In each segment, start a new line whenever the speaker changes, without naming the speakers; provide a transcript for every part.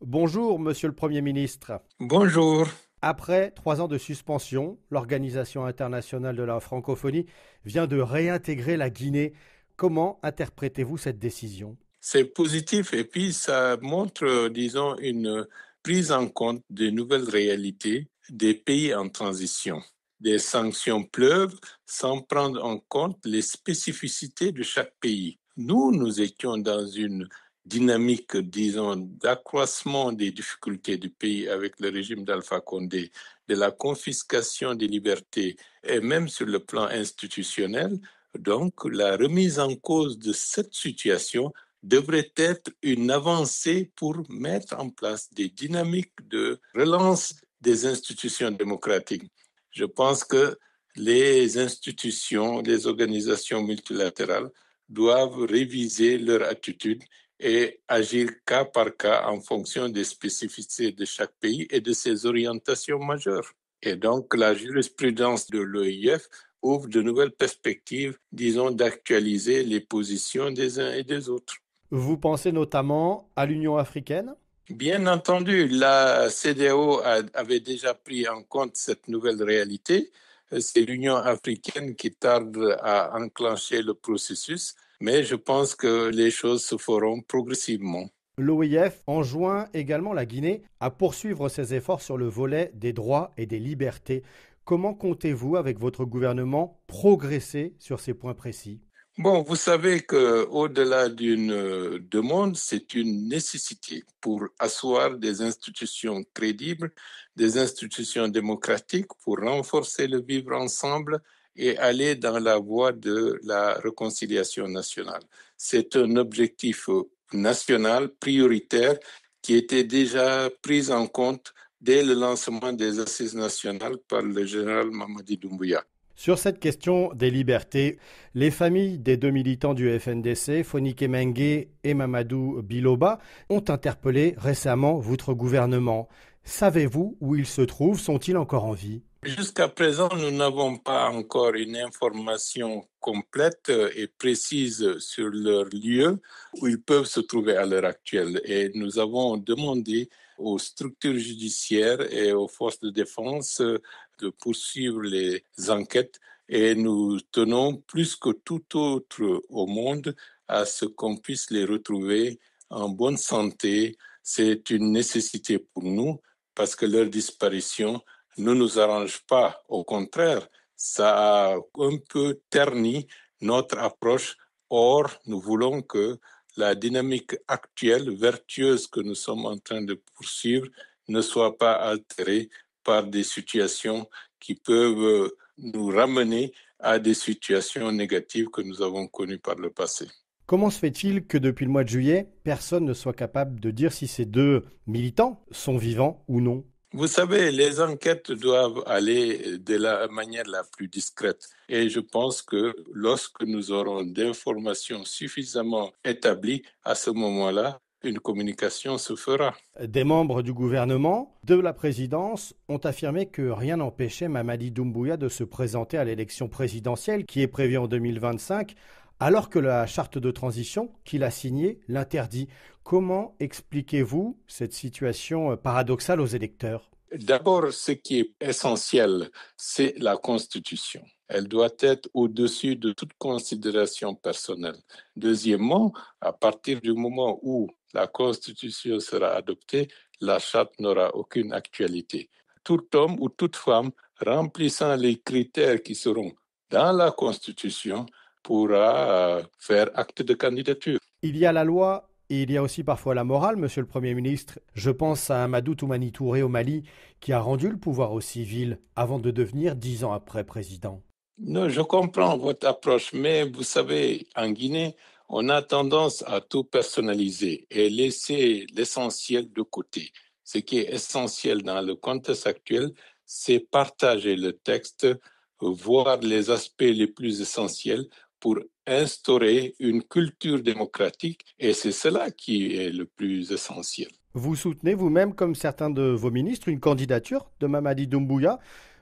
Bonjour, Monsieur le Premier ministre. Bonjour. Après trois ans de suspension, l'Organisation internationale de la francophonie vient de réintégrer la Guinée. Comment interprétez-vous cette décision
C'est positif et puis ça montre, disons, une prise en compte des nouvelles réalités des pays en transition. Des sanctions pleuvent sans prendre en compte les spécificités de chaque pays. Nous, nous étions dans une dynamique, disons, d'accroissement des difficultés du pays avec le régime d'Alpha Condé, de la confiscation des libertés et même sur le plan institutionnel, donc la remise en cause de cette situation devrait être une avancée pour mettre en place des dynamiques de relance des institutions démocratiques. Je pense que les institutions, les organisations multilatérales doivent réviser leur attitude et agir cas par cas en fonction des spécificités de chaque pays et de ses orientations majeures. Et donc, la jurisprudence de l'OIF ouvre de nouvelles perspectives, disons, d'actualiser les positions des uns et des autres.
Vous pensez notamment à l'Union africaine
Bien entendu, la CDAO avait déjà pris en compte cette nouvelle réalité. C'est l'Union africaine qui tarde à enclencher le processus mais je pense que les choses se feront progressivement.
L'OIF enjoint également la Guinée à poursuivre ses efforts sur le volet des droits et des libertés. Comment comptez-vous, avec votre gouvernement, progresser sur ces points précis
Bon, vous savez que au-delà d'une demande, c'est une nécessité pour asseoir des institutions crédibles, des institutions démocratiques, pour renforcer le vivre ensemble et aller dans la voie de la réconciliation nationale. C'est un objectif euh, national prioritaire qui était déjà pris en compte dès le lancement des assises nationales par le général Mamadi Doumbouya.
Sur cette question des libertés, les familles des deux militants du FNDC, Fonike Mengue et Mamadou Biloba, ont interpellé récemment votre gouvernement. Savez-vous où ils se trouvent Sont-ils encore en vie
Jusqu'à présent, nous n'avons pas encore une information complète et précise sur leur lieu où ils peuvent se trouver à l'heure actuelle. Et nous avons demandé aux structures judiciaires et aux forces de défense de poursuivre les enquêtes et nous tenons plus que tout autre au monde à ce qu'on puisse les retrouver en bonne santé. C'est une nécessité pour nous parce que leur disparition ne nous arrange pas. Au contraire, ça a un peu terni notre approche. Or, nous voulons que la dynamique actuelle, vertueuse que nous sommes en train de poursuivre, ne soit pas altérée par des situations qui peuvent euh, nous ramener à des situations négatives que nous avons connues par le passé.
Comment se fait-il que depuis le mois de juillet, personne ne soit capable de dire si ces deux militants sont vivants ou non
vous savez, les enquêtes doivent aller de la manière la plus discrète. Et je pense que lorsque nous aurons d'informations suffisamment établies, à ce moment-là, une communication se fera.
Des membres du gouvernement, de la présidence, ont affirmé que rien n'empêchait Mamadi Doumbouya de se présenter à l'élection présidentielle qui est prévue en 2025 alors que la charte de transition qu'il a signée l'interdit. Comment expliquez-vous cette situation euh, paradoxale aux électeurs
D'abord, ce qui est essentiel, c'est la Constitution. Elle doit être au-dessus de toute considération personnelle. Deuxièmement, à partir du moment où la Constitution sera adoptée, la charte n'aura aucune actualité. Tout homme ou toute femme remplissant les critères qui seront dans la Constitution pourra euh, faire acte de candidature.
Il y a la loi et il y a aussi parfois la morale, monsieur le Premier ministre. Je pense à Amadou Toumani Touré au Mali, qui a rendu le pouvoir au civil avant de devenir, dix ans après, président. Non, je comprends
votre approche, mais vous savez, en Guinée, on a tendance à tout personnaliser et laisser l'essentiel de côté. Ce qui est essentiel dans le contexte actuel, c'est partager le texte, voir les aspects les plus essentiels pour instaurer une culture démocratique et c'est cela qui est le plus essentiel.
Vous soutenez vous-même, comme certains de vos ministres, une candidature de Mamadi Doumbouya.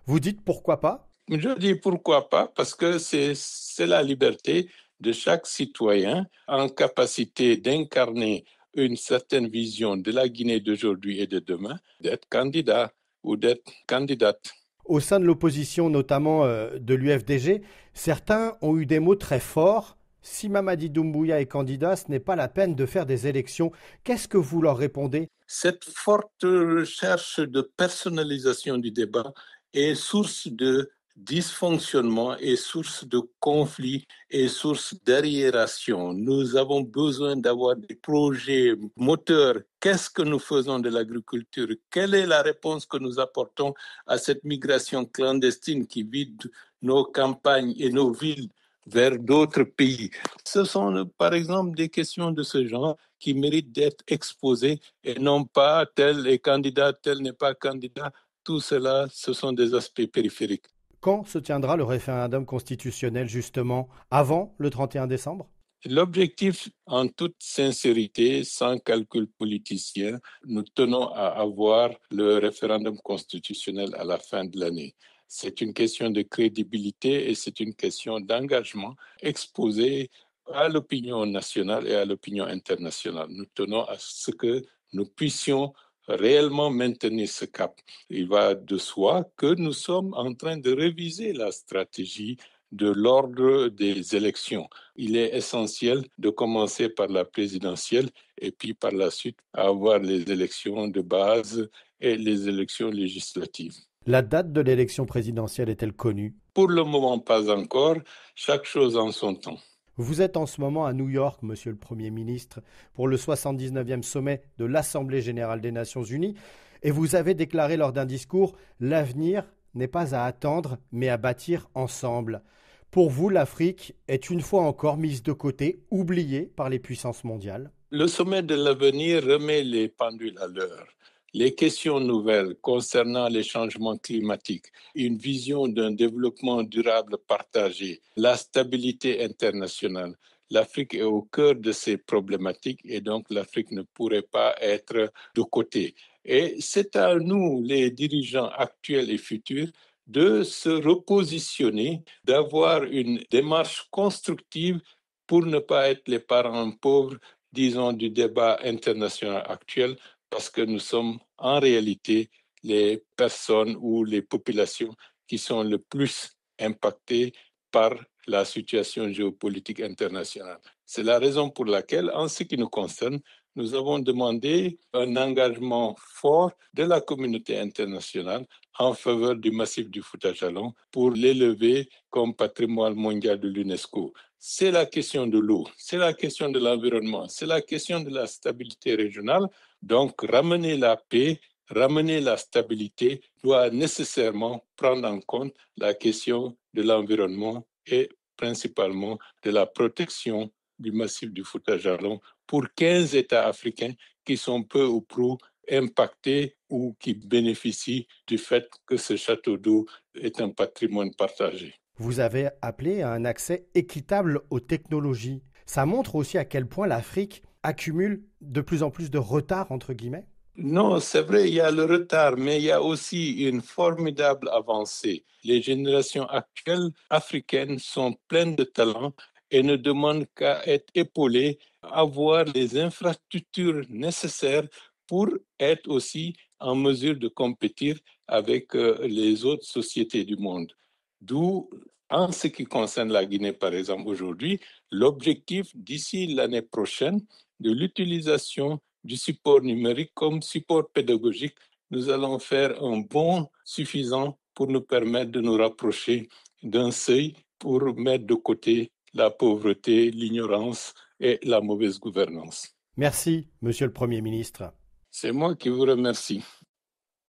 Vous dites pourquoi pas
Je dis pourquoi pas parce que c'est la liberté de chaque citoyen en capacité d'incarner une certaine vision de la Guinée d'aujourd'hui et de demain, d'être candidat ou d'être candidate
au sein de l'opposition, notamment euh, de l'UFDG, certains ont eu des mots très forts. Si Mamadi Doumbouya est candidat, ce n'est pas la peine de faire des élections. Qu'est-ce que vous leur répondez Cette
forte recherche de personnalisation du débat est source de dysfonctionnement est source de conflits et source d'arriération. Nous avons besoin d'avoir des projets moteurs. Qu'est-ce que nous faisons de l'agriculture Quelle est la réponse que nous apportons à cette migration clandestine qui vide nos campagnes et nos villes vers d'autres pays. Ce sont, par exemple, des questions de ce genre qui méritent d'être exposées et non pas tel est candidat, tel n'est pas candidat. Tout cela, ce sont des aspects périphériques.
Quand se tiendra le référendum constitutionnel, justement, avant le 31 décembre
L'objectif, en toute sincérité, sans calcul politicien, nous tenons à avoir le référendum constitutionnel à la fin de l'année. C'est une question de crédibilité et c'est une question d'engagement exposé à l'opinion nationale et à l'opinion internationale. Nous tenons à ce que nous puissions réellement maintenir ce cap. Il va de soi que nous sommes en train de réviser la stratégie de l'ordre des élections. Il est essentiel de commencer par la présidentielle et puis par la suite avoir les élections de base et les élections législatives.
La date de l'élection présidentielle est-elle connue
Pour le moment, pas encore. Chaque chose en son temps.
Vous êtes en ce moment à New York, Monsieur le Premier ministre, pour le 79e sommet de l'Assemblée générale des Nations unies, et vous avez déclaré lors d'un discours L'avenir n'est pas à attendre, mais à bâtir ensemble. Pour vous, l'Afrique est une fois encore mise de côté, oubliée par les puissances mondiales
Le sommet de l'avenir remet les pendules à l'heure. Les questions nouvelles concernant les changements climatiques, une vision d'un développement durable partagé, la stabilité internationale, l'Afrique est au cœur de ces problématiques et donc l'Afrique ne pourrait pas être de côté. Et c'est à nous, les dirigeants actuels et futurs, de se repositionner, d'avoir une démarche constructive pour ne pas être les parents pauvres, disons, du débat international actuel, parce que nous sommes en réalité les personnes ou les populations qui sont le plus impactées par la situation géopolitique internationale. C'est la raison pour laquelle, en ce qui nous concerne, nous avons demandé un engagement fort de la communauté internationale en faveur du massif du Fouta Jalon pour l'élever comme patrimoine mondial de l'UNESCO. C'est la question de l'eau, c'est la question de l'environnement, c'est la question de la stabilité régionale. Donc, ramener la paix, ramener la stabilité doit nécessairement prendre en compte la question de l'environnement et principalement de la protection du massif du Fouta Jalon pour 15 États africains qui sont peu ou prou impactés ou qui bénéficient du fait que ce château d'eau est un patrimoine partagé.
Vous avez appelé à un accès équitable aux technologies. Ça montre aussi à quel point l'Afrique accumule de plus en plus de retard, entre guillemets non, c'est vrai,
il y a le retard, mais il y a aussi une formidable avancée. Les générations actuelles africaines sont pleines de talents et ne demande qu'à être épaulé, avoir les infrastructures nécessaires pour être aussi en mesure de compétir avec euh, les autres sociétés du monde. D'où, en ce qui concerne la Guinée, par exemple, aujourd'hui, l'objectif d'ici l'année prochaine de l'utilisation du support numérique comme support pédagogique, nous allons faire un bond suffisant pour nous permettre de nous rapprocher d'un seuil pour mettre de côté la pauvreté, l'ignorance et la mauvaise gouvernance.
Merci, Monsieur le Premier ministre.
C'est moi qui vous remercie.